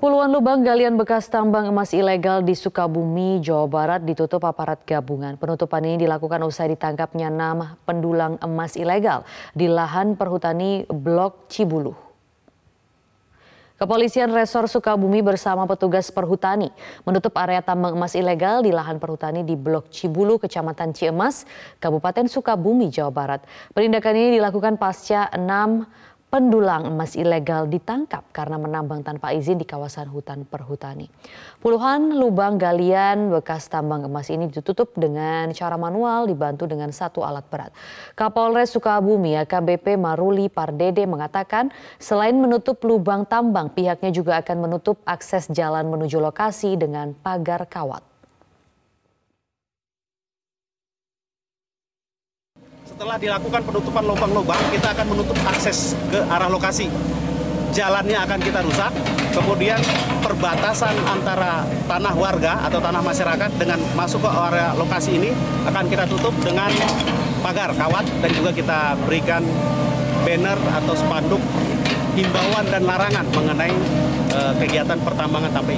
Puluhan lubang galian bekas tambang emas ilegal di Sukabumi, Jawa Barat ditutup aparat gabungan. Penutupan ini dilakukan usai ditangkapnya enam pendulang emas ilegal di lahan perhutani Blok Cibulu. Kepolisian Resor Sukabumi bersama petugas perhutani menutup area tambang emas ilegal di lahan perhutani di Blok Cibulu, Kecamatan Ciemas, Kabupaten Sukabumi, Jawa Barat. Penindakan ini dilakukan pasca enam pendulang emas ilegal ditangkap karena menambang tanpa izin di kawasan hutan perhutani. Puluhan lubang galian bekas tambang emas ini ditutup dengan cara manual dibantu dengan satu alat berat. Kapolres Sukabumi AKBP Maruli Pardede mengatakan selain menutup lubang tambang, pihaknya juga akan menutup akses jalan menuju lokasi dengan pagar kawat. Setelah dilakukan penutupan lubang-lubang, kita akan menutup akses ke arah lokasi. Jalannya akan kita rusak, kemudian perbatasan antara tanah warga atau tanah masyarakat dengan masuk ke area lokasi ini akan kita tutup dengan pagar kawat dan juga kita berikan banner atau spanduk himbauan dan larangan mengenai eh, kegiatan pertambangan tape